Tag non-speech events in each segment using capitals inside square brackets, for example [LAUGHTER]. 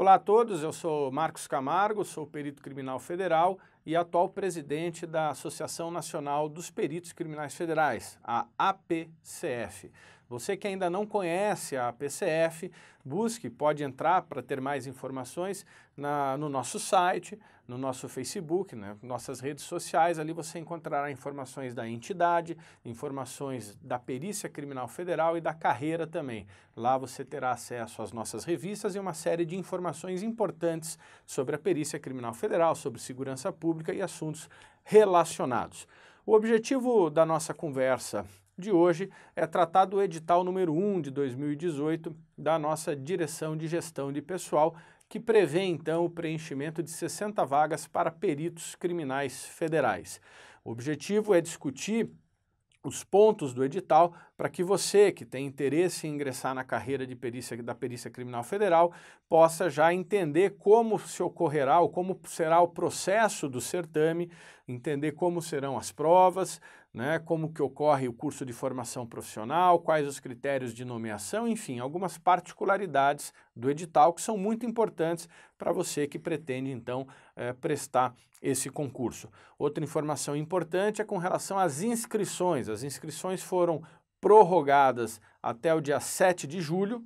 Olá a todos, eu sou Marcos Camargo, sou perito criminal federal e atual presidente da Associação Nacional dos Peritos Criminais Federais, a APCF. Você que ainda não conhece a PCF, busque, pode entrar para ter mais informações na, no nosso site, no nosso Facebook, né, nossas redes sociais. Ali você encontrará informações da entidade, informações da Perícia Criminal Federal e da carreira também. Lá você terá acesso às nossas revistas e uma série de informações importantes sobre a Perícia Criminal Federal, sobre segurança pública e assuntos relacionados. O objetivo da nossa conversa de hoje é tratar do edital número 1 de 2018 da nossa Direção de Gestão de Pessoal, que prevê então o preenchimento de 60 vagas para peritos criminais federais. O objetivo é discutir os pontos do edital para que você que tem interesse em ingressar na carreira de perícia da perícia criminal federal possa já entender como se ocorrerá ou como será o processo do certame, entender como serão as provas, né, como que ocorre o curso de formação profissional, quais os critérios de nomeação, enfim, algumas particularidades do edital que são muito importantes para você que pretende, então, é, prestar esse concurso. Outra informação importante é com relação às inscrições. As inscrições foram prorrogadas até o dia 7 de julho,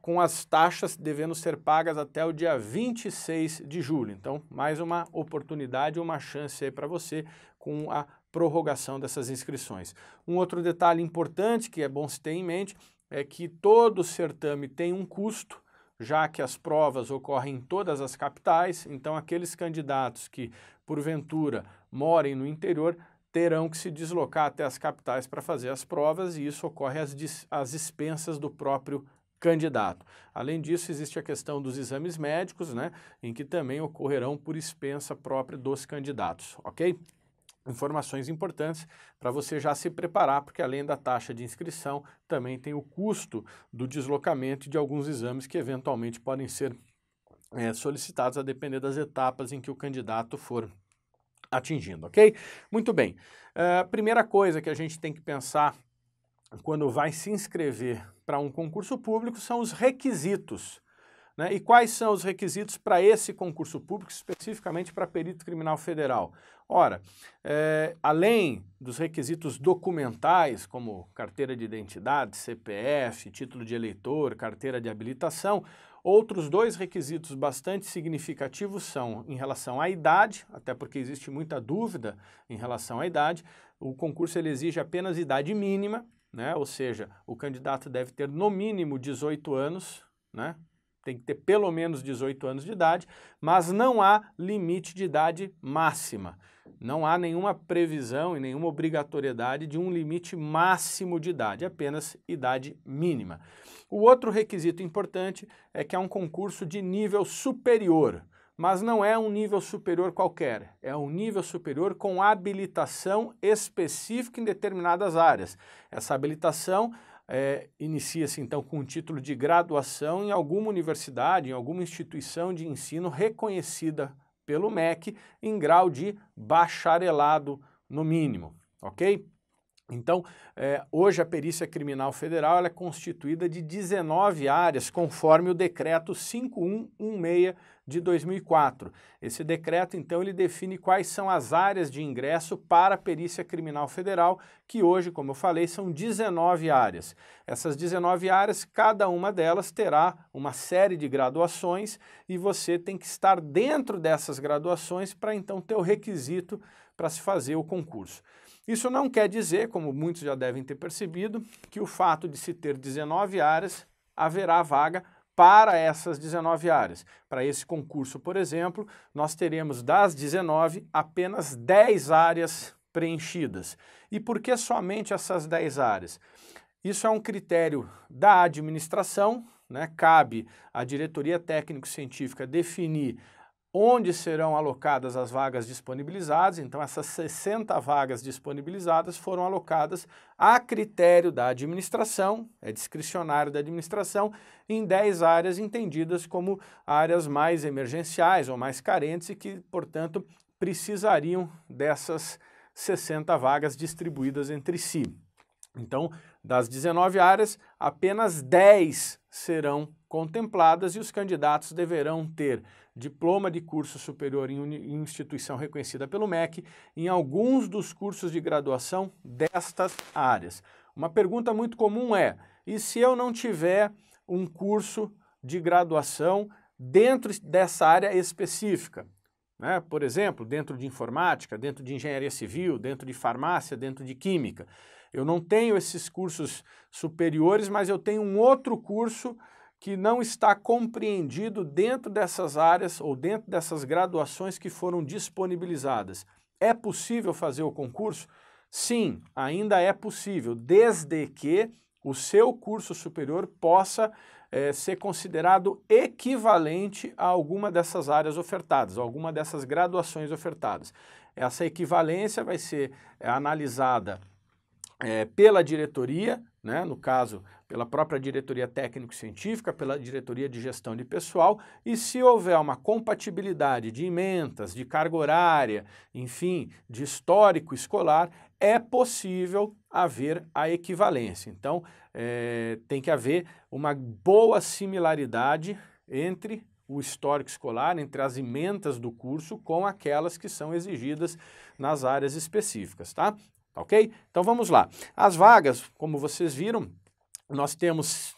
com as taxas devendo ser pagas até o dia 26 de julho. Então, mais uma oportunidade, uma chance aí para você com a prorrogação dessas inscrições. Um outro detalhe importante que é bom se ter em mente é que todo certame tem um custo, já que as provas ocorrem em todas as capitais, então aqueles candidatos que porventura morem no interior terão que se deslocar até as capitais para fazer as provas e isso ocorre às, às expensas do próprio candidato. Além disso, existe a questão dos exames médicos, né, em que também ocorrerão por expensa própria dos candidatos, ok? informações importantes para você já se preparar, porque além da taxa de inscrição, também tem o custo do deslocamento de alguns exames que eventualmente podem ser é, solicitados a depender das etapas em que o candidato for atingindo, ok? Muito bem. Uh, primeira coisa que a gente tem que pensar quando vai se inscrever para um concurso público são os requisitos né? E quais são os requisitos para esse concurso público, especificamente para perito criminal federal? Ora, é, além dos requisitos documentais, como carteira de identidade, CPF, título de eleitor, carteira de habilitação, outros dois requisitos bastante significativos são em relação à idade, até porque existe muita dúvida em relação à idade. O concurso ele exige apenas idade mínima, né? ou seja, o candidato deve ter no mínimo 18 anos. Né? tem que ter pelo menos 18 anos de idade, mas não há limite de idade máxima. Não há nenhuma previsão e nenhuma obrigatoriedade de um limite máximo de idade, apenas idade mínima. O outro requisito importante é que é um concurso de nível superior, mas não é um nível superior qualquer, é um nível superior com habilitação específica em determinadas áreas. Essa habilitação é, inicia-se então com um título de graduação em alguma universidade, em alguma instituição de ensino reconhecida pelo MEC em grau de bacharelado no mínimo, ok? Então, é, hoje a Perícia Criminal Federal é constituída de 19 áreas, conforme o decreto 5116 de 2004. Esse decreto, então, ele define quais são as áreas de ingresso para a Perícia Criminal Federal, que hoje, como eu falei, são 19 áreas. Essas 19 áreas, cada uma delas terá uma série de graduações e você tem que estar dentro dessas graduações para então ter o requisito para se fazer o concurso. Isso não quer dizer, como muitos já devem ter percebido, que o fato de se ter 19 áreas haverá vaga para essas 19 áreas. Para esse concurso, por exemplo, nós teremos das 19 apenas 10 áreas preenchidas. E por que somente essas 10 áreas? Isso é um critério da administração, né? cabe à diretoria técnico-científica definir onde serão alocadas as vagas disponibilizadas. Então, essas 60 vagas disponibilizadas foram alocadas a critério da administração, é discricionário da administração, em 10 áreas entendidas como áreas mais emergenciais ou mais carentes e que, portanto, precisariam dessas 60 vagas distribuídas entre si. Então, das 19 áreas, apenas 10 serão contempladas e os candidatos deverão ter diploma de curso superior em, instituição reconhecida pelo MEC em alguns dos cursos de graduação destas áreas. Uma pergunta muito comum é: e se eu não tiver um curso de graduação dentro dessa área específica? Né? Por exemplo, dentro de informática, dentro de engenharia civil, dentro de farmácia, dentro de química. Eu não tenho esses cursos superiores, mas eu tenho um outro curso que não está compreendido dentro dessas áreas ou dentro dessas graduações que foram disponibilizadas. É possível fazer o concurso? Sim, ainda é possível, desde que o seu curso superior possa é, ser considerado equivalente a alguma dessas áreas ofertadas, alguma dessas graduações ofertadas. Essa equivalência vai ser eh, analisada é, pela diretoria, né, no caso, pela própria diretoria técnico-científica, pela diretoria de gestão de pessoal, e se houver uma compatibilidade de ementas, de carga horária, enfim, de histórico escolar, é possível haver a equivalência. Então, é, tem que haver uma boa similaridade entre o histórico escolar, entre as ementas do curso, com aquelas que são exigidas nas áreas específicas, tá? Tá ok? Então vamos lá. As vagas, como vocês viram, nós temos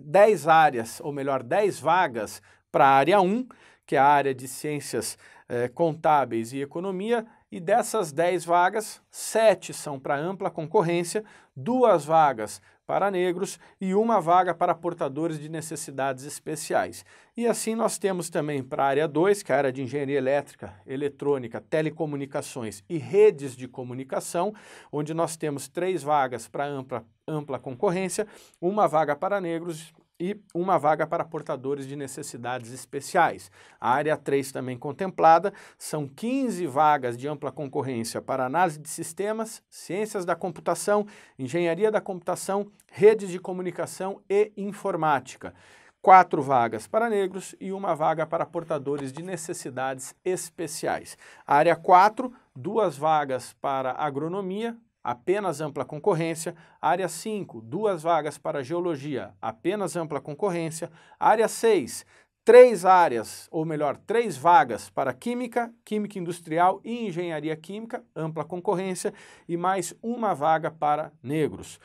10 áreas, ou melhor, 10 vagas para a área 1, que é a área de ciências eh, contábeis e economia, e dessas 10 vagas, 7 são para ampla concorrência, duas vagas para negros e uma vaga para portadores de necessidades especiais. E assim nós temos também para a área 2, que é a área de engenharia elétrica, eletrônica, telecomunicações e redes de comunicação, onde nós temos três vagas para ampla, ampla concorrência, uma vaga para negros e uma vaga para portadores de necessidades especiais. A área 3 também contemplada são 15 vagas de ampla concorrência para análise de sistemas, ciências da computação, engenharia da computação, redes de comunicação e informática. Quatro vagas para negros e uma vaga para portadores de necessidades especiais. A área 4, duas vagas para agronomia, apenas ampla concorrência. Área 5, duas vagas para geologia, apenas ampla concorrência. Área 6, três áreas, ou melhor, três vagas para química, química industrial e engenharia química, ampla concorrência, e mais uma vaga para negros.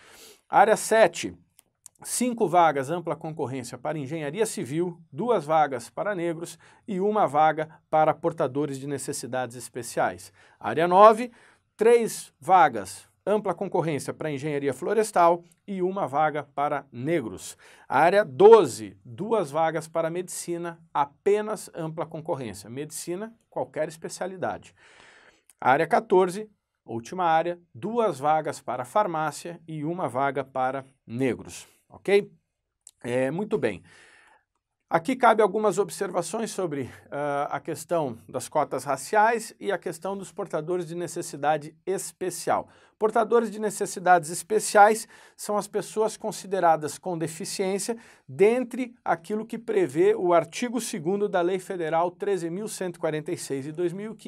Área 7, cinco vagas ampla concorrência para engenharia civil, duas vagas para negros e uma vaga para portadores de necessidades especiais. Área 9, três vagas ampla concorrência para engenharia florestal e uma vaga para negros. área 12, duas vagas para medicina, apenas ampla concorrência. Medicina, qualquer especialidade. área 14, última área, duas vagas para farmácia e uma vaga para negros. Ok? É, muito bem. Aqui cabe algumas observações sobre uh, a questão das cotas raciais e a questão dos portadores de necessidade especial. Portadores de necessidades especiais são as pessoas consideradas com deficiência dentre aquilo que prevê o artigo 2 da Lei Federal 13.146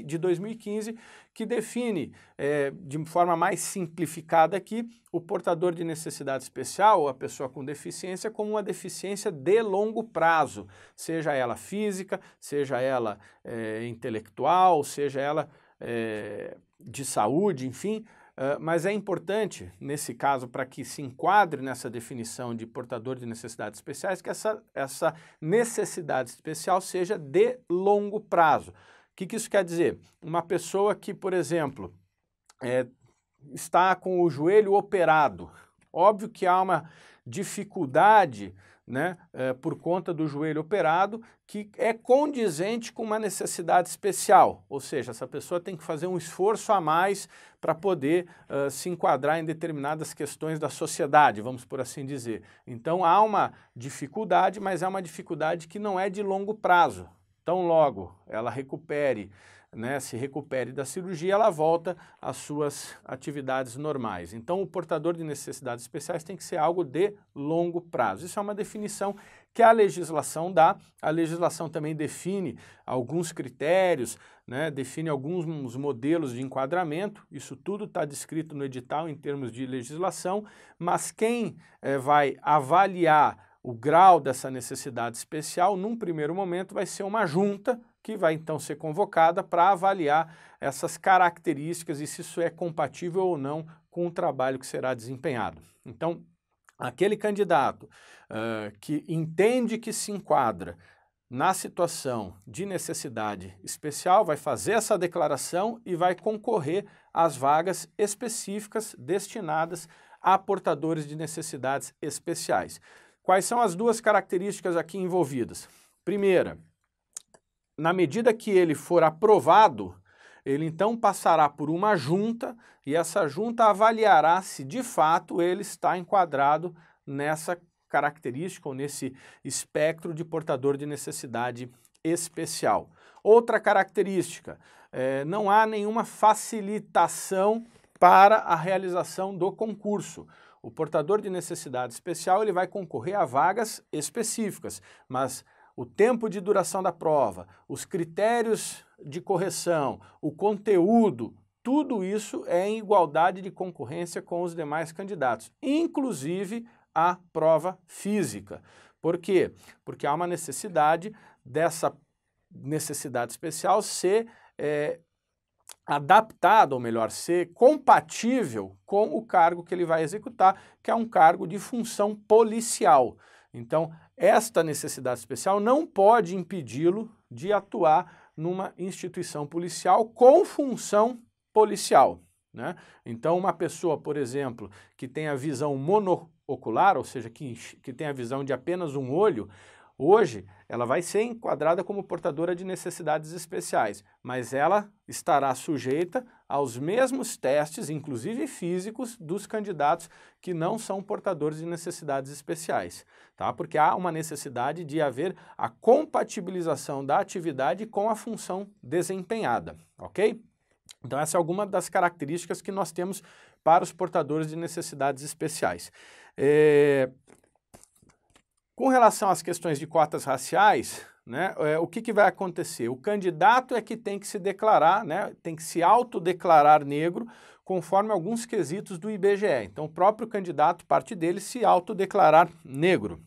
de 2015, que define, é, de forma mais simplificada aqui, o portador de necessidade especial, ou a pessoa com deficiência, como uma deficiência de longo prazo, seja ela física, seja ela é, intelectual, seja ela. É, de saúde, enfim, ah, mas é importante, nesse caso, para que se enquadre nessa definição de portador de necessidades especiais, que essa, essa necessidade especial seja de longo prazo. O que, que isso quer dizer? Uma pessoa que, por exemplo, é, está com o joelho operado, óbvio que há uma dificuldade né, é, por conta do joelho operado, que é condizente com uma necessidade especial, ou seja, essa pessoa tem que fazer um esforço a mais para poder uh, se enquadrar em determinadas questões da sociedade, vamos por assim dizer. Então há uma dificuldade, mas é uma dificuldade que não é de longo prazo. Tão logo ela recupere né, se recupere da cirurgia, ela volta às suas atividades normais. Então, o portador de necessidades especiais tem que ser algo de longo prazo. Isso é uma definição que a legislação dá. A legislação também define alguns critérios, né, define alguns modelos de enquadramento. Isso tudo está descrito no edital em termos de legislação, mas quem é, vai avaliar o grau dessa necessidade especial, num primeiro momento, vai ser uma junta que vai então ser convocada para avaliar essas características e se isso é compatível ou não com o trabalho que será desempenhado. Então, aquele candidato uh, que entende que se enquadra na situação de necessidade especial, vai fazer essa declaração e vai concorrer às vagas específicas destinadas a portadores de necessidades especiais. Quais são as duas características aqui envolvidas? Primeira, na medida que ele for aprovado, ele então passará por uma junta e essa junta avaliará se de fato ele está enquadrado nessa característica ou nesse espectro de portador de necessidade especial. Outra característica, é, não há nenhuma facilitação para a realização do concurso. O portador de necessidade especial ele vai concorrer a vagas específicas, mas o tempo de duração da prova, os critérios de correção, o conteúdo, tudo isso é em igualdade de concorrência com os demais candidatos, inclusive a prova física. Por quê? Porque há uma necessidade dessa necessidade especial ser é, adaptada, ou melhor, ser compatível com o cargo que ele vai executar, que é um cargo de função policial. Então, esta necessidade especial não pode impedi-lo de atuar numa instituição policial com função policial. Né? Então, uma pessoa, por exemplo, que tem a visão monocular, ou seja, que, que tem a visão de apenas um olho, Hoje, ela vai ser enquadrada como portadora de necessidades especiais, mas ela estará sujeita aos mesmos testes, inclusive físicos, dos candidatos que não são portadores de necessidades especiais, tá? Porque há uma necessidade de haver a compatibilização da atividade com a função desempenhada, OK? Então, essa é alguma das características que nós temos para os portadores de necessidades especiais. É, com relação às questões de cotas raciais, né, é, o que, que, vai acontecer? O candidato é que tem que se declarar, né, tem que se autodeclarar negro, conforme alguns quesitos do IBGE. Então, o próprio candidato, parte dele, se autodeclarar negro.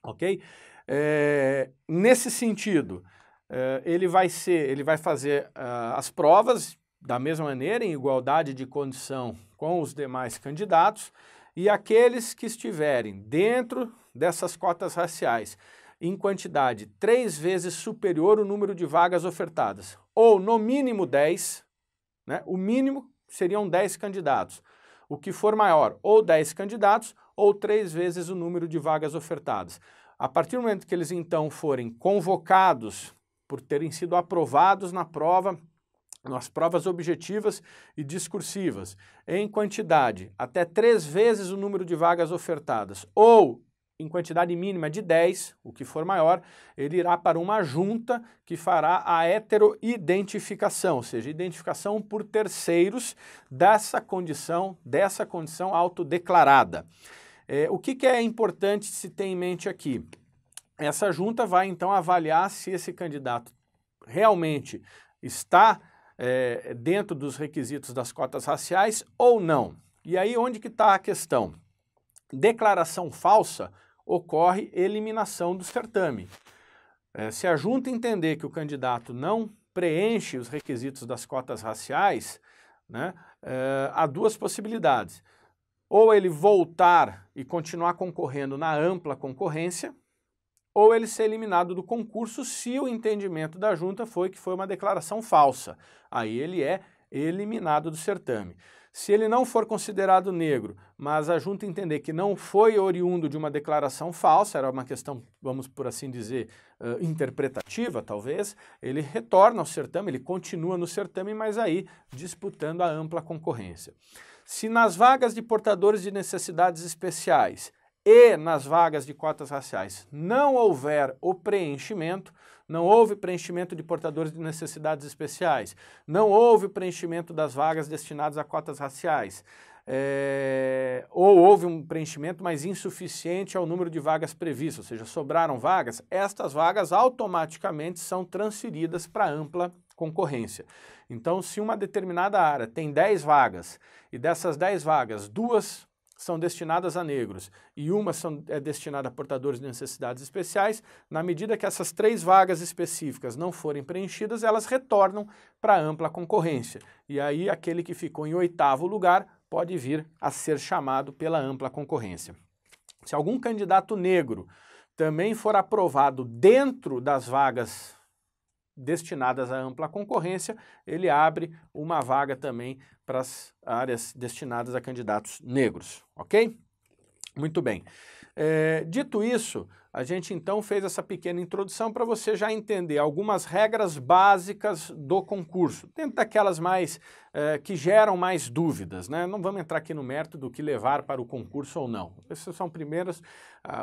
Ok? É, nesse sentido, é, ele vai ser, ele vai fazer uh, as provas da mesma maneira, em igualdade de condição com os demais candidatos. E aqueles que estiverem dentro dessas cotas raciais em quantidade três vezes superior o número de vagas ofertadas, ou no mínimo 10, né? o mínimo seriam 10 candidatos. O que for maior, ou 10 candidatos, ou três vezes o número de vagas ofertadas. A partir do momento que eles então forem convocados por terem sido aprovados na prova nas provas objetivas e discursivas, em quantidade, até três vezes o número de vagas ofertadas, ou em quantidade mínima de 10, o que for maior, ele irá para uma junta que fará a heteroidentificação, ou seja, identificação por terceiros dessa condição, dessa condição autodeclarada. É, o que, que é importante se ter em mente aqui? Essa junta vai então avaliar se esse candidato realmente está é, dentro dos requisitos das cotas raciais ou não. E aí onde que está a questão? Declaração falsa ocorre eliminação do certame. É, se a junta entender que o candidato não preenche os requisitos das cotas raciais, né, é, há duas possibilidades. Ou ele voltar e continuar concorrendo na ampla concorrência, ou ele ser eliminado do concurso se o entendimento da junta foi que foi uma declaração falsa. Aí ele é eliminado do certame. Se ele não for considerado negro, mas a junta entender que não foi oriundo de uma declaração falsa, era uma questão, vamos por assim dizer, uh, interpretativa, talvez, ele retorna ao certame, ele continua no certame, mas aí disputando a ampla concorrência. Se nas vagas de portadores de necessidades especiais e nas vagas de cotas raciais não houver o preenchimento, não houve preenchimento de portadores de necessidades especiais, não houve preenchimento das vagas destinadas a cotas raciais, é, ou houve um preenchimento, mas insuficiente ao número de vagas previstas, ou seja, sobraram vagas, estas vagas automaticamente são transferidas para ampla concorrência. Então, se uma determinada área tem 10 vagas e dessas 10 vagas, duas são destinadas a negros e uma são, é destinada a portadores de necessidades especiais, na medida que essas três vagas específicas não forem preenchidas, elas retornam para a ampla concorrência. E aí, aquele que ficou em oitavo lugar pode vir a ser chamado pela ampla concorrência. Se algum candidato negro também for aprovado dentro das vagas destinadas à ampla concorrência, ele abre uma vaga também para as áreas destinadas a candidatos negros, ok? Muito bem. É, dito isso, a gente então fez essa pequena introdução para você já entender algumas regras básicas do concurso, dentro daquelas mais é, que geram mais dúvidas, né? Não vamos entrar aqui no mérito do que levar para o concurso ou não. Essas são primeiras.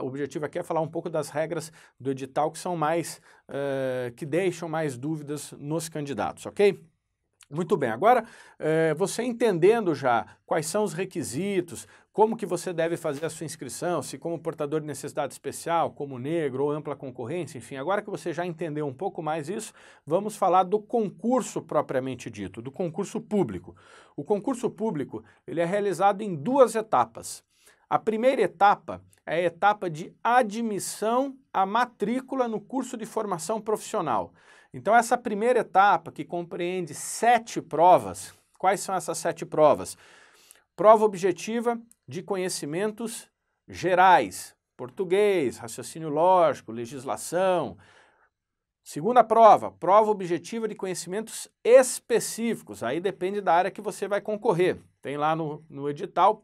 o objetivo aqui é falar um pouco das regras do edital que são mais é, que deixam mais dúvidas nos candidatos, ok? Muito bem, agora é, você entendendo já quais são os requisitos, como que você deve fazer a sua inscrição, se como portador de necessidade especial, como negro ou ampla concorrência, enfim, agora que você já entendeu um pouco mais isso, vamos falar do concurso propriamente dito, do concurso público. O concurso público, ele é realizado em duas etapas. A primeira etapa é a etapa de admissão à matrícula no curso de formação profissional. Então, essa primeira etapa, que compreende sete provas, quais são essas sete provas? Prova objetiva de conhecimentos gerais, português, raciocínio lógico, legislação. Segunda prova, prova objetiva de conhecimentos específicos, aí depende da área que você vai concorrer. Tem lá no, no edital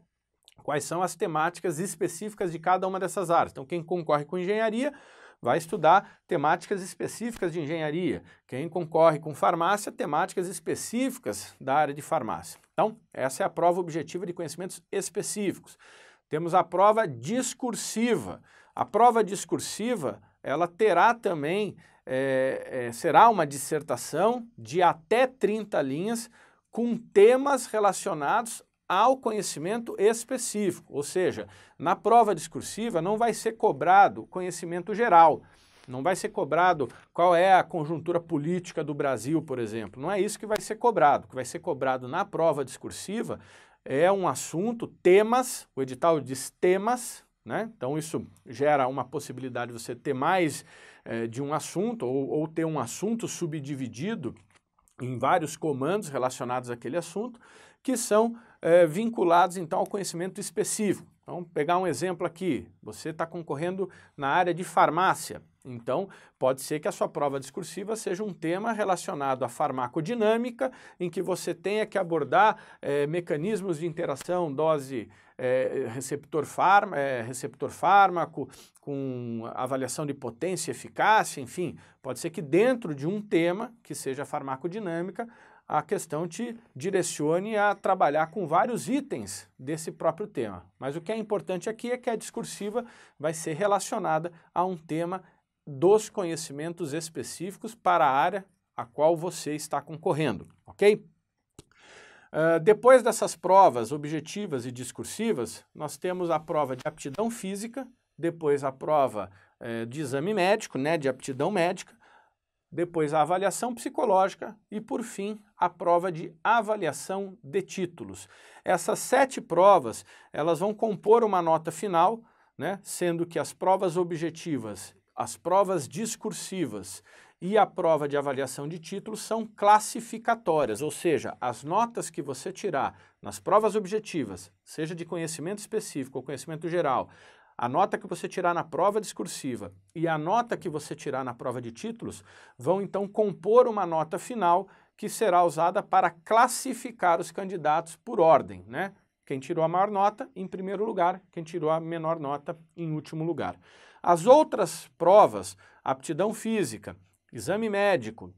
quais são as temáticas específicas de cada uma dessas áreas. Então, quem concorre com engenharia vai estudar temáticas específicas de engenharia. Quem concorre com farmácia, temáticas específicas da área de farmácia. Então, essa é a prova objetiva de conhecimentos específicos. Temos a prova discursiva. A prova discursiva, ela terá também, é, é, será uma dissertação de até 30 linhas com temas relacionados ao conhecimento específico, ou seja, na prova discursiva não vai ser cobrado conhecimento geral. Não vai ser cobrado qual é a conjuntura política do Brasil, por exemplo. Não é isso que vai ser cobrado. O que vai ser cobrado na prova discursiva é um assunto, temas, o edital diz temas, né? Então isso gera uma possibilidade de você ter mais eh, de um assunto ou, ou ter um assunto subdividido em vários comandos relacionados àquele assunto, que são é, vinculados então ao conhecimento específico. Então, pegar um exemplo aqui, você está concorrendo na área de farmácia, então pode ser que a sua prova discursiva seja um tema relacionado à farmacodinâmica, em que você tenha que abordar é, mecanismos de interação, dose é, receptor, farma, é, receptor fármaco, com avaliação de potência, eficácia, enfim, pode ser que dentro de um tema, que seja farmacodinâmica, a questão te direcione a trabalhar com vários itens desse próprio tema. Mas o que é importante aqui é que a discursiva vai ser relacionada a um tema dos conhecimentos específicos para a área a qual você está concorrendo, ok? Uh, depois dessas provas objetivas e discursivas, nós temos a prova de aptidão física, depois a prova uh, de exame médico, né, de aptidão médica, depois a avaliação psicológica e, por fim, a prova de avaliação de títulos. Essas sete provas elas vão compor uma nota final, né, sendo que as provas objetivas, as provas discursivas e a prova de avaliação de títulos são classificatórias, ou seja, as notas que você tirar nas provas objetivas, seja de conhecimento específico ou conhecimento geral, a nota que você tirar na prova discursiva e a nota que você tirar na prova de títulos vão então compor uma nota final que será usada para classificar os candidatos por ordem, né? Quem tirou a maior nota em primeiro lugar, quem tirou a menor nota em último lugar. As outras provas, aptidão física, exame médico,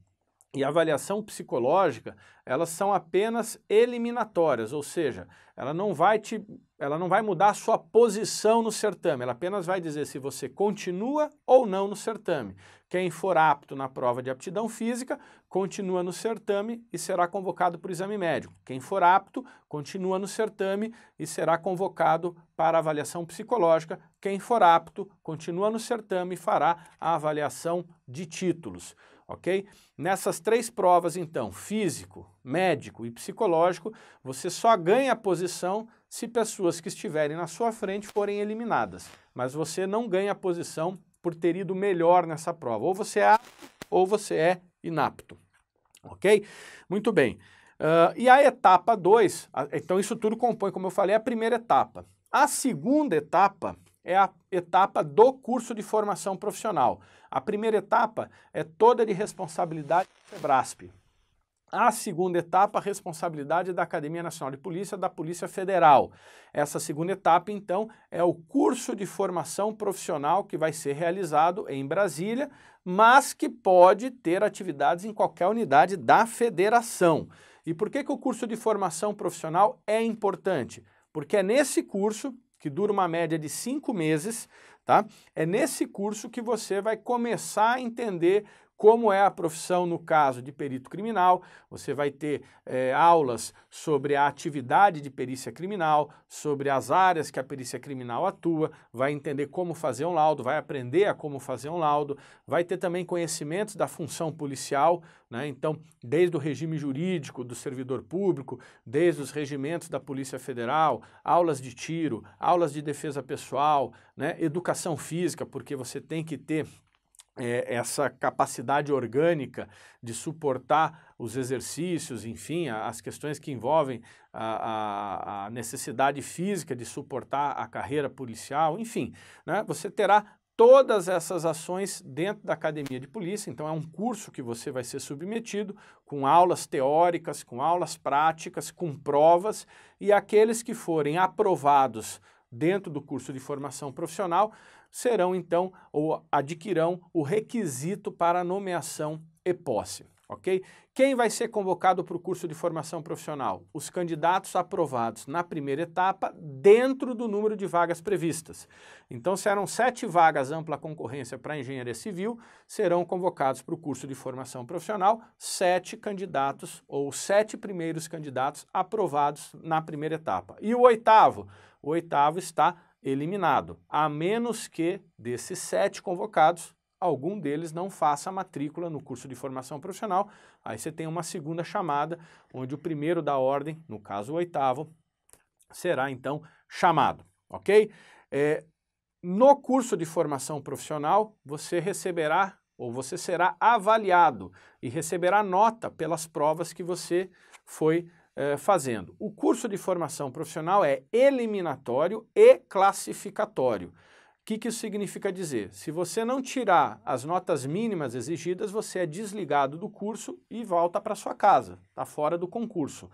e avaliação psicológica, elas são apenas eliminatórias, ou seja, ela não vai te ela não vai mudar a sua posição no certame, ela apenas vai dizer se você continua ou não no certame. Quem for apto na prova de aptidão física, continua no certame e será convocado para o exame médico. Quem for apto, continua no certame e será convocado para avaliação psicológica. Quem for apto, continua no certame e fará a avaliação de títulos ok? Nessas três provas, então, físico, médico e psicológico, você só ganha a posição se pessoas que estiverem na sua frente forem eliminadas. Mas você não ganha a posição por ter ido melhor nessa prova. Ou você é apto ou você é inapto. Ok? Muito bem. Uh, e a etapa 2, então isso tudo compõe, como eu falei, a primeira etapa. A segunda etapa é a etapa do curso de formação profissional. A primeira etapa é toda de responsabilidade do SEBRASP. A segunda etapa, a responsabilidade da Academia Nacional de Polícia, da Polícia Federal. Essa segunda etapa, então, é o curso de formação profissional que vai ser realizado em Brasília, mas que pode ter atividades em qualquer unidade da federação. E por que, que o curso de formação profissional é importante? Porque é nesse curso, que dura uma média de cinco meses, tá? É nesse curso que você vai começar a entender como é a profissão no caso de perito criminal. Você vai ter é, aulas sobre a atividade de perícia criminal, sobre as áreas que a perícia criminal atua, vai entender como fazer um laudo, vai aprender a como fazer um laudo, vai ter também conhecimentos da função policial, né? então, desde o regime jurídico do servidor público, desde os regimentos da Polícia Federal, aulas de tiro, aulas de defesa pessoal, né? educação física, porque você tem que ter é, essa capacidade orgânica de suportar os exercícios, enfim, as questões que envolvem a, a, a necessidade física de suportar a carreira policial, enfim, né? você terá todas essas ações dentro da academia de polícia. Então, é um curso que você vai ser submetido com aulas teóricas, com aulas práticas, com provas, e aqueles que forem aprovados dentro do curso de formação profissional serão então ou adquirirão o requisito para nomeação e posse. Ok? Quem vai ser convocado para o curso de formação profissional? Os candidatos aprovados na primeira etapa, dentro do número de vagas previstas. Então, se eram sete vagas ampla concorrência para engenharia civil, serão convocados para o curso de formação profissional sete candidatos ou sete primeiros candidatos aprovados na primeira etapa. E o oitavo? O oitavo está eliminado, a menos que desses sete convocados, algum deles não faça a matrícula no curso de formação profissional. Aí você tem uma segunda chamada, onde o primeiro da ordem, no caso o oitavo, será então chamado, ok? É, no curso de formação profissional, você receberá ou você será avaliado e receberá nota pelas provas que você foi eh, fazendo. O curso de formação profissional é eliminatório e classificatório. O que, que isso significa dizer? Se você não tirar as notas mínimas exigidas, você é desligado do curso e volta para sua casa, está fora do concurso.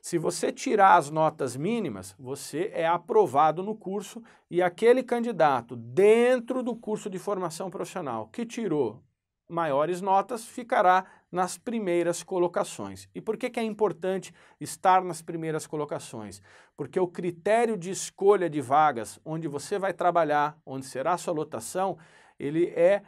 Se você tirar as notas mínimas, você é aprovado no curso e aquele candidato dentro do curso de formação profissional que tirou maiores notas ficará nas primeiras colocações. E por que, que é importante estar nas primeiras colocações? Porque o critério de escolha de vagas, onde você vai trabalhar, onde será a sua lotação, ele é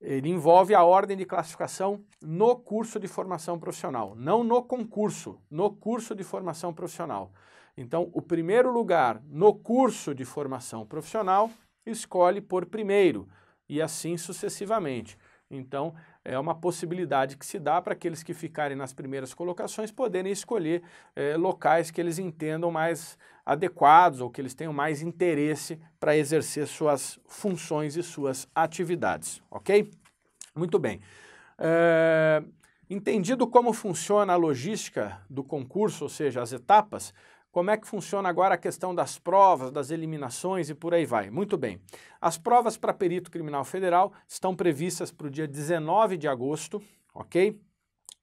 ele envolve a ordem de classificação no curso de formação profissional, não no concurso, no curso de formação profissional. Então, o primeiro lugar no curso de formação profissional escolhe por primeiro e assim sucessivamente. Então, é uma possibilidade que se dá para aqueles que ficarem nas primeiras colocações poderem escolher é, locais que eles entendam mais adequados ou que eles tenham mais interesse para exercer suas funções e suas atividades, ok? Muito bem. É, entendido como funciona a logística do concurso, ou seja, as etapas, como é que funciona agora a questão das provas, das eliminações e por aí vai. Muito bem. As provas para perito criminal federal estão previstas para o dia 19 de agosto, ok?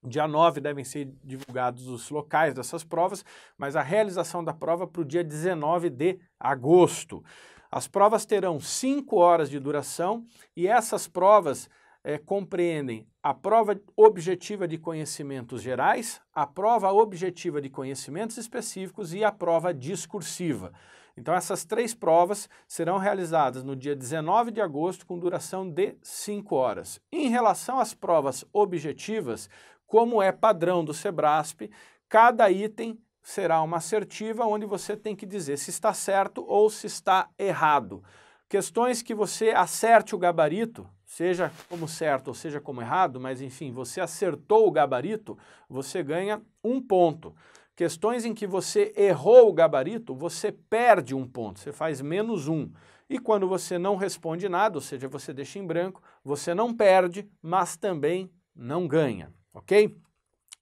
Dia 9 devem ser divulgados os locais dessas provas, mas a realização da prova para o dia 19 de agosto. As provas terão 5 horas de duração e essas provas é, compreendem a prova objetiva de conhecimentos gerais, a prova objetiva de conhecimentos específicos e a prova discursiva. Então, essas três provas serão realizadas no dia 19 de agosto, com duração de 5 horas. Em relação às provas objetivas, como é padrão do SEBRASP, cada item será uma assertiva onde você tem que dizer se está certo ou se está errado. Questões que você acerte o gabarito, seja como certo ou seja como errado, mas enfim, você acertou o gabarito, você ganha um ponto. Questões em que você errou o gabarito, você perde um ponto, você faz menos um. E quando você não responde nada, ou seja, você deixa em branco, você não perde, mas também não ganha, ok?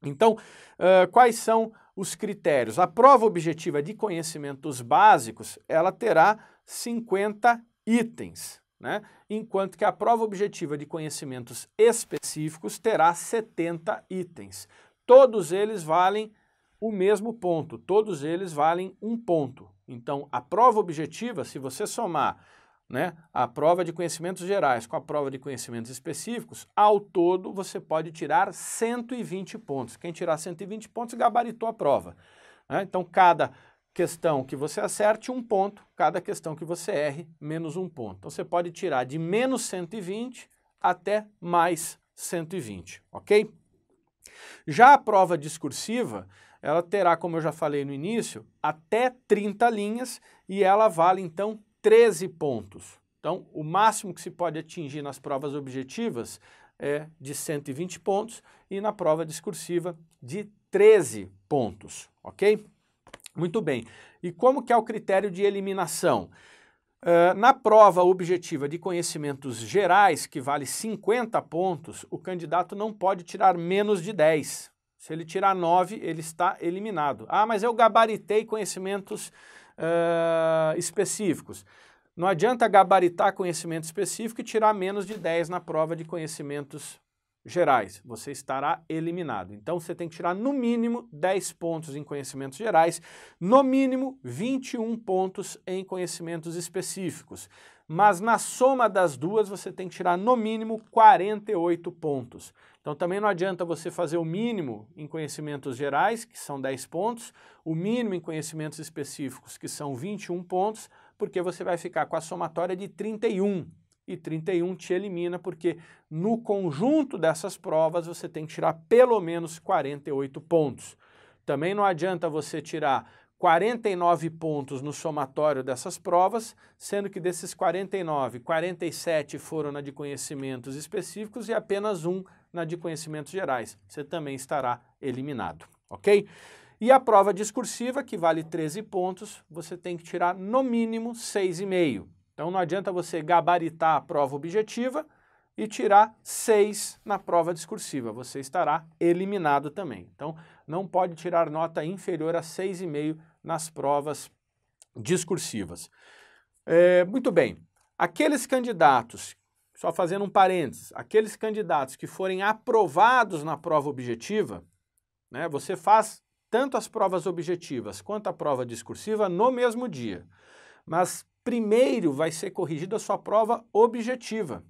Então, uh, quais são os critérios? A prova objetiva de conhecimentos básicos, ela terá 50 itens, né? enquanto que a prova objetiva de conhecimentos específicos terá 70 itens. Todos eles valem o mesmo ponto, todos eles valem um ponto. Então, a prova objetiva, se você somar né, a prova de conhecimentos gerais com a prova de conhecimentos específicos, ao todo você pode tirar 120 pontos. Quem tirar 120 pontos gabaritou a prova. Né? Então, cada questão que você acerte, um ponto. Cada questão que você erre, menos um ponto. Então, você pode tirar de menos 120 até mais 120, ok? Já a prova discursiva, ela terá, como eu já falei no início, até 30 linhas e ela vale, então, 13 pontos. Então, o máximo que se pode atingir nas provas objetivas é de 120 pontos e na prova discursiva de 13 pontos, ok? Muito bem. E como que é o critério de eliminação? Uh, na prova objetiva de conhecimentos gerais, que vale 50 pontos, o candidato não pode tirar menos de 10. Se ele tirar 9, ele está eliminado. Ah, mas eu gabaritei conhecimentos uh, específicos. Não adianta gabaritar conhecimento específico e tirar menos de 10 na prova de conhecimentos gerais, você estará eliminado. Então você tem que tirar no mínimo 10 pontos em conhecimentos gerais, no mínimo 21 pontos em conhecimentos específicos. Mas na soma das duas você tem que tirar no mínimo 48 pontos. Então também não adianta você fazer o mínimo em conhecimentos gerais, que são 10 pontos, o mínimo em conhecimentos específicos, que são 21 pontos, porque você vai ficar com a somatória de 31 e 31 te elimina, porque no conjunto dessas provas você tem que tirar pelo menos 48 pontos. Também não adianta você tirar 49 pontos no somatório dessas provas, sendo que desses 49, 47 foram na de conhecimentos específicos e apenas um na de conhecimentos gerais. Você também estará eliminado, ok? E a prova discursiva, que vale 13 pontos, você tem que tirar no mínimo 6,5. Então não adianta você gabaritar a prova objetiva e tirar seis na prova discursiva. Você estará eliminado também. Então não pode tirar nota inferior a 6,5 nas provas discursivas. É, muito bem. Aqueles candidatos, só fazendo um parênteses, aqueles candidatos que forem aprovados na prova objetiva, né, você faz tanto as provas objetivas quanto a prova discursiva no mesmo dia. Mas primeiro vai ser corrigida a sua prova objetiva.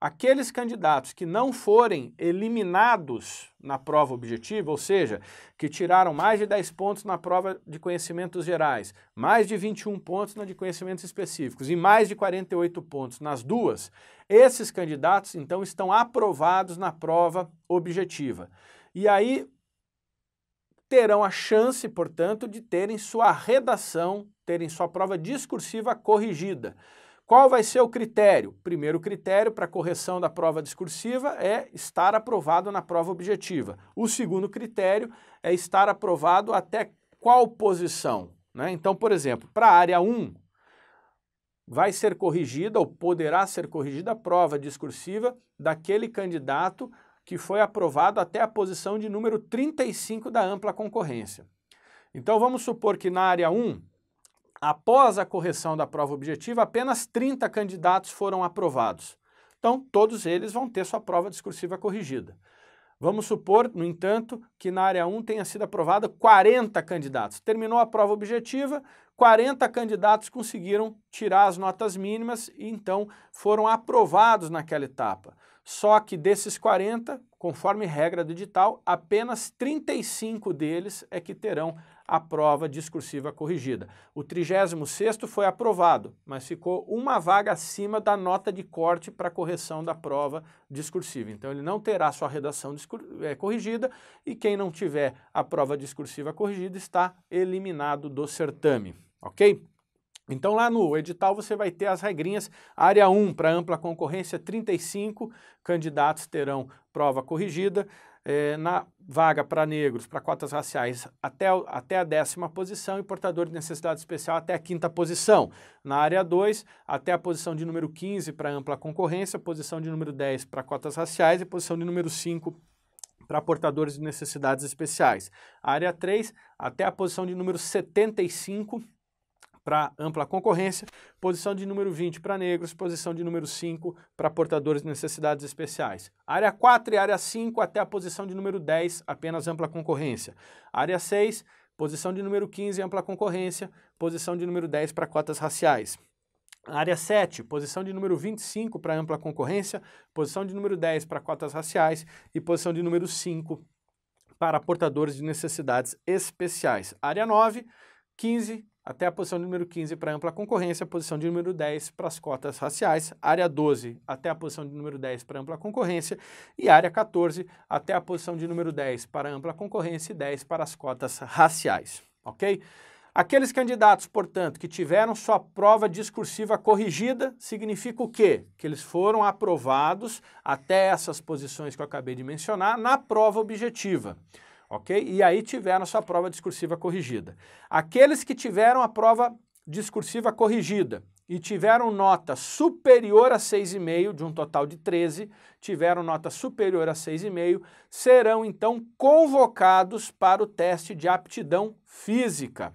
Aqueles candidatos que não forem eliminados na prova objetiva, ou seja, que tiraram mais de 10 pontos na prova de conhecimentos gerais, mais de 21 pontos na de conhecimentos específicos e mais de 48 pontos nas duas, esses candidatos então estão aprovados na prova objetiva. E aí terão a chance, portanto, de terem sua redação, terem sua prova discursiva corrigida. Qual vai ser o critério? Primeiro critério para correção da prova discursiva é estar aprovado na prova objetiva. O segundo critério é estar aprovado até qual posição? Né? Então, por exemplo, para a área 1, vai ser corrigida ou poderá ser corrigida a prova discursiva daquele candidato que foi aprovado até a posição de número 35 da ampla concorrência. Então vamos supor que na área 1, após a correção da prova objetiva, apenas 30 candidatos foram aprovados. Então todos eles vão ter sua prova discursiva corrigida. Vamos supor, no entanto, que na área 1 tenha sido aprovada 40 candidatos. Terminou a prova objetiva, 40 candidatos conseguiram tirar as notas mínimas e então foram aprovados naquela etapa. Só que desses 40, conforme regra do edital, apenas 35 deles é que terão a prova discursiva corrigida. O 36º foi aprovado, mas ficou uma vaga acima da nota de corte para correção da prova discursiva. Então ele não terá sua redação eh, corrigida e quem não tiver a prova discursiva corrigida está eliminado do certame, ok? Então lá no edital você vai ter as regrinhas, área 1 para ampla concorrência, 35 candidatos terão prova corrigida, é, na vaga para negros, para cotas raciais, até, até a décima posição e portador de necessidade especial até a quinta posição. Na área 2, até a posição de número 15 para ampla concorrência, posição de número 10 para cotas raciais e posição de número 5 para portadores de necessidades especiais. área 3, até a posição de número 75 para ampla concorrência, posição de número 20 para negros, posição de número 5 para portadores de necessidades especiais. Área 4 e área 5 até a posição de número 10, apenas ampla concorrência. Área 6, posição de número 15, ampla concorrência, posição de número 10 para cotas raciais. Área 7, posição de número 25 para ampla concorrência, posição de número 10 para cotas raciais e posição de número 5 para portadores de necessidades especiais. Área 9, 15 até a posição número 15 para ampla concorrência, posição de número 10 para as cotas raciais, área 12 até a posição de número 10 para ampla concorrência e área 14 até a posição de número 10 para ampla concorrência e 10 para as cotas raciais, ok? Aqueles candidatos, portanto, que tiveram sua prova discursiva corrigida, significa o quê? Que eles foram aprovados até essas posições que eu acabei de mencionar na prova objetiva ok? E aí tiveram sua prova discursiva corrigida. Aqueles que tiveram a prova discursiva corrigida e tiveram nota superior a 6,5, de um total de 13, tiveram nota superior a 6,5, serão então convocados para o teste de aptidão física.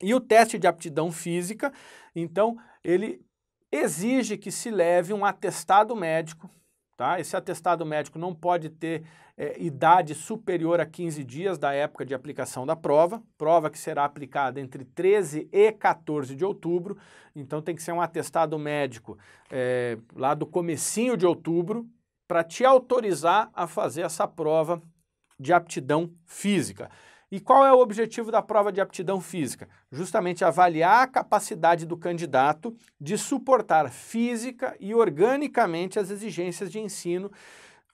E o teste de aptidão física, então, ele exige que se leve um atestado médico, tá? Esse atestado médico não pode ter é, idade superior a 15 dias da época de aplicação da prova, prova que será aplicada entre 13 e 14 de outubro, então tem que ser um atestado médico é, lá do comecinho de outubro para te autorizar a fazer essa prova de aptidão física. E qual é o objetivo da prova de aptidão física? Justamente avaliar a capacidade do candidato de suportar física e organicamente as exigências de ensino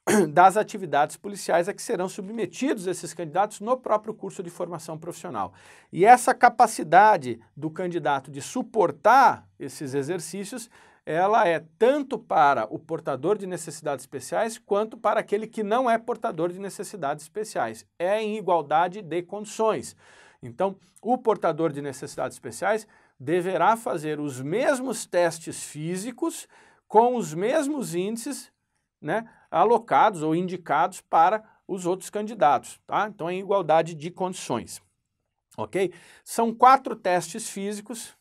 [COUGHS] das atividades policiais a que serão submetidos esses candidatos no próprio curso de formação profissional. E essa capacidade do candidato de suportar esses exercícios ela é tanto para o portador de necessidades especiais quanto para aquele que não é portador de necessidades especiais. É em igualdade de condições. Então, o portador de necessidades especiais deverá fazer os mesmos testes físicos com os mesmos índices, né, alocados ou indicados para os outros candidatos, tá? Então é igualdade de condições, ok? São quatro testes físicos,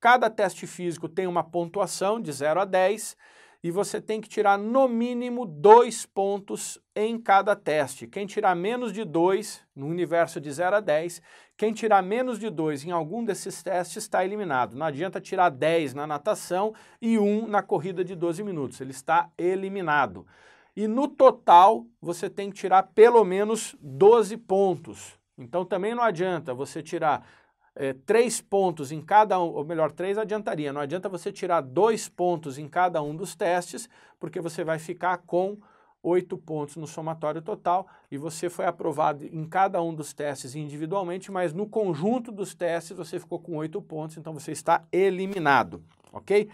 cada teste físico tem uma pontuação de 0 a 10 e você tem que tirar no mínimo dois pontos em cada teste. Quem tirar menos de dois, no universo de 0 a 10, quem tirar menos de dois em algum desses testes está eliminado. Não adianta tirar 10 na natação e um na corrida de 12 minutos, ele está eliminado. E no total, você tem que tirar pelo menos 12 pontos. Então também não adianta você tirar é, três pontos em cada um, ou melhor, três adiantaria. Não adianta você tirar dois pontos em cada um dos testes, porque você vai ficar com oito pontos no somatório total e você foi aprovado em cada um dos testes individualmente, mas no conjunto dos testes você ficou com oito pontos, então você está eliminado, ok?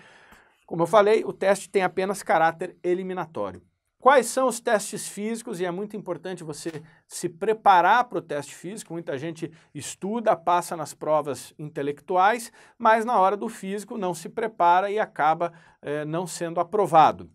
Como eu falei, o teste tem apenas caráter eliminatório. Quais são os testes físicos? E é muito importante você se preparar para o teste físico. Muita gente estuda, passa nas provas intelectuais, mas na hora do físico não se prepara e acaba eh, não sendo aprovado.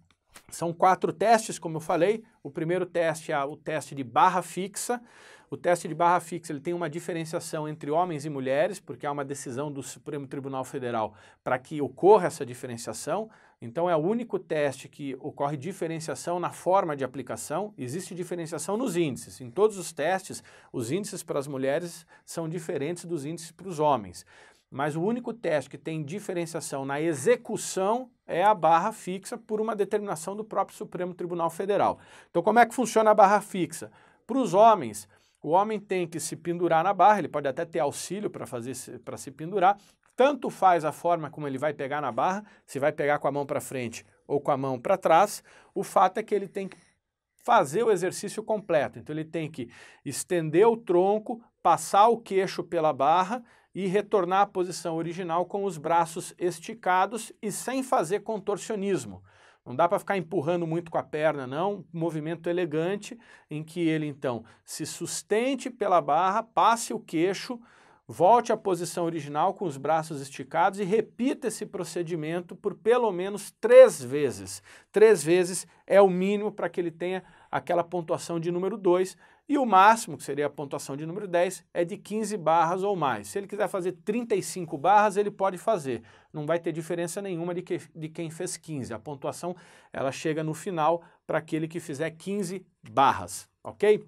São quatro testes, como eu falei. O primeiro teste é o teste de barra fixa. O teste de barra fixa ele tem uma diferenciação entre homens e mulheres, porque há uma decisão do Supremo Tribunal Federal para que ocorra essa diferenciação. Então, é o único teste que ocorre diferenciação na forma de aplicação. Existe diferenciação nos índices. Em todos os testes, os índices para as mulheres são diferentes dos índices para os homens. Mas o único teste que tem diferenciação na execução é a barra fixa por uma determinação do próprio Supremo Tribunal Federal. Então, como é que funciona a barra fixa? Para os homens, o homem tem que se pendurar na barra, ele pode até ter auxílio para fazer para se pendurar, tanto faz a forma como ele vai pegar na barra, se vai pegar com a mão para frente ou com a mão para trás, o fato é que ele tem que fazer o exercício completo. Então ele tem que estender o tronco, passar o queixo pela barra e retornar à posição original com os braços esticados e sem fazer contorcionismo. Não dá para ficar empurrando muito com a perna, não. Um movimento elegante em que ele então se sustente pela barra, passe o queixo Volte à posição original com os braços esticados e repita esse procedimento por pelo menos três vezes. Três vezes é o mínimo para que ele tenha aquela pontuação de número 2 e o máximo, que seria a pontuação de número 10, é de 15 barras ou mais. Se ele quiser fazer 35 barras, ele pode fazer. Não vai ter diferença nenhuma de, que, de quem fez 15. A pontuação ela chega no final para aquele que fizer 15 barras, ok?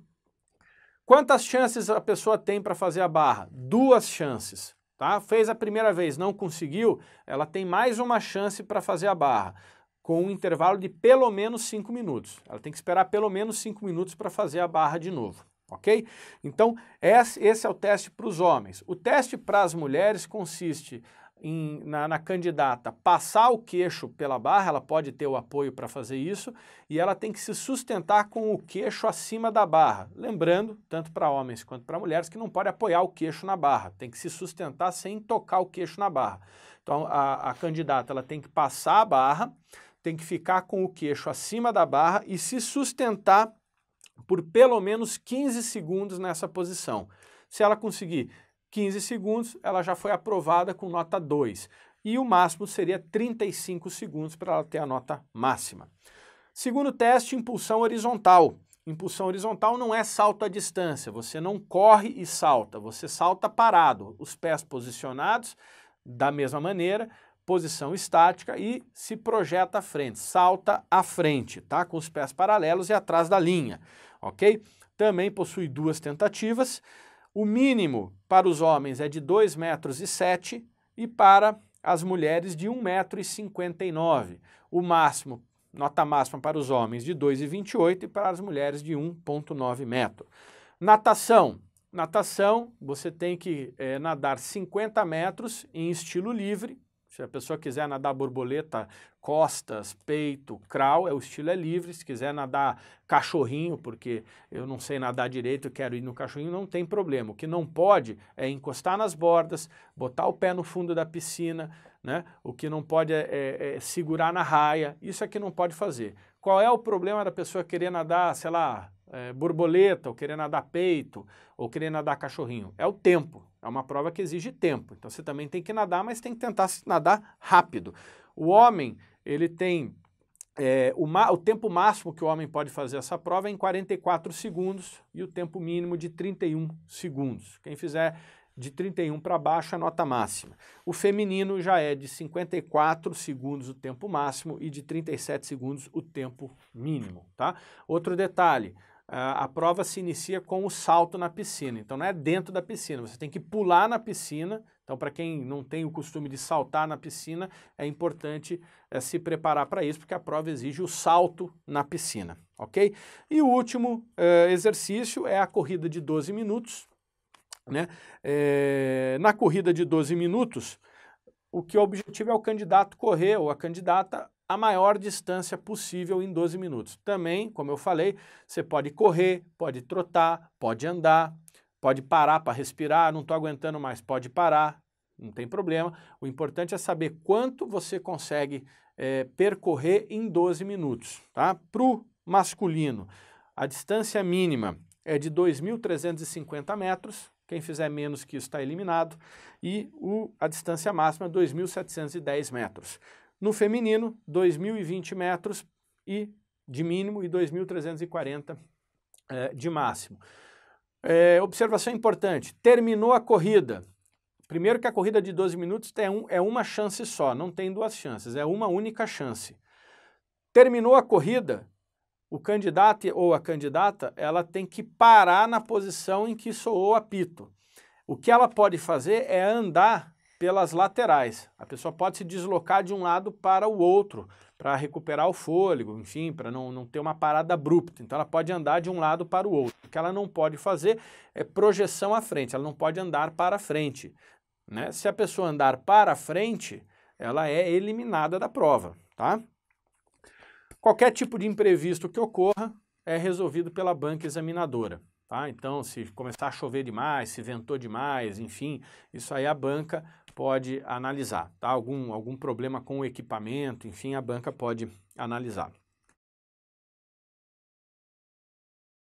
Quantas chances a pessoa tem para fazer a barra? Duas chances. Tá? Fez a primeira vez, não conseguiu, ela tem mais uma chance para fazer a barra, com um intervalo de pelo menos 5 minutos. Ela tem que esperar pelo menos 5 minutos para fazer a barra de novo, ok? Então, esse é o teste para os homens. O teste para as mulheres consiste em, na, na, candidata passar o queixo pela barra, ela pode ter o apoio para fazer isso, e ela tem que se sustentar com o queixo acima da barra. Lembrando, tanto para homens quanto para mulheres, que não pode apoiar o queixo na barra, tem que se sustentar sem tocar o queixo na barra. Então, a, a candidata ela tem que passar a barra, tem que ficar com o queixo acima da barra e se sustentar por pelo menos 15 segundos nessa posição. Se ela conseguir 15 segundos, ela já foi aprovada com nota 2. E o máximo seria 35 segundos para ela ter a nota máxima. Segundo teste, impulsão horizontal. Impulsão horizontal não é salto à distância, você não corre e salta, você salta parado, os pés posicionados da mesma maneira, posição estática e se projeta à frente, salta à frente, tá? Com os pés paralelos e atrás da linha, ok? Também possui duas tentativas. O mínimo para os homens é de 2,7 metros e, sete, e para as mulheres de 1,59 metro. E cinquenta e nove. O máximo, nota máxima para os homens de 2,28 e, e para as mulheres de 1,9 metro. Natação. Natação, você tem que é, nadar 50 metros em estilo livre, se a pessoa quiser nadar borboleta, costas, peito, crawl, é o estilo é livre. Se quiser nadar cachorrinho, porque eu não sei nadar direito, eu quero ir no cachorrinho, não tem problema. O que não pode é encostar nas bordas, botar o pé no fundo da piscina, né? O que não pode é, é, é segurar na raia. Isso é que não pode fazer. Qual é o problema da pessoa querer nadar, sei lá, é, borboleta, ou querer nadar peito, ou querer nadar cachorrinho. É o tempo. É uma prova que exige tempo. Então você também tem que nadar, mas tem que tentar nadar rápido. O homem, ele tem. É, o, o tempo máximo que o homem pode fazer essa prova é em 44 segundos e o tempo mínimo de 31 segundos. Quem fizer de 31 para baixo a nota máxima. O feminino já é de 54 segundos o tempo máximo e de 37 segundos o tempo mínimo, tá? Outro detalhe, ah, a prova se inicia com o salto na piscina. Então não é dentro da piscina, você tem que pular na piscina. Então, para quem não tem o costume de saltar na piscina, é importante é, se preparar para isso, porque a prova exige o salto na piscina, ok? E o último é, exercício é a corrida de 12 minutos. Né? É, na corrida de 12 minutos, o que o objetivo é o candidato correr ou a candidata a maior distância possível em 12 minutos. Também, como eu falei, você pode correr, pode trotar, pode andar, pode parar para respirar, não estou aguentando mais, pode parar, não tem problema. O importante é saber quanto você consegue é, percorrer em 12 minutos. Tá? Para o masculino, a distância mínima é de 2.350 metros, quem fizer menos que isso está eliminado, e o, a distância máxima é 2.710 metros. No feminino, 2.020 metros e de mínimo e 2.340 é, eh, de máximo. É, observação importante: terminou a corrida. Primeiro que a corrida de 12 minutos é, um, é uma chance só, não tem duas chances, é uma única chance. Terminou a corrida, o candidato ou a candidata ela tem que parar na posição em que soou o apito. O que ela pode fazer é andar pelas laterais. A pessoa pode se deslocar de um lado para o outro, para recuperar o fôlego, enfim, para não, não ter uma parada abrupta. Então ela pode andar de um lado para o outro. O que ela não pode fazer é projeção à frente, ela não pode andar para frente. Né? Se a pessoa andar para frente, ela é eliminada da prova, tá? Qualquer tipo de imprevisto que ocorra é resolvido pela banca examinadora, tá? Então, se começar a chover demais, se ventou demais, enfim, isso aí a banca pode analisar, tá? Algum, algum problema com o equipamento, enfim, a banca pode analisar.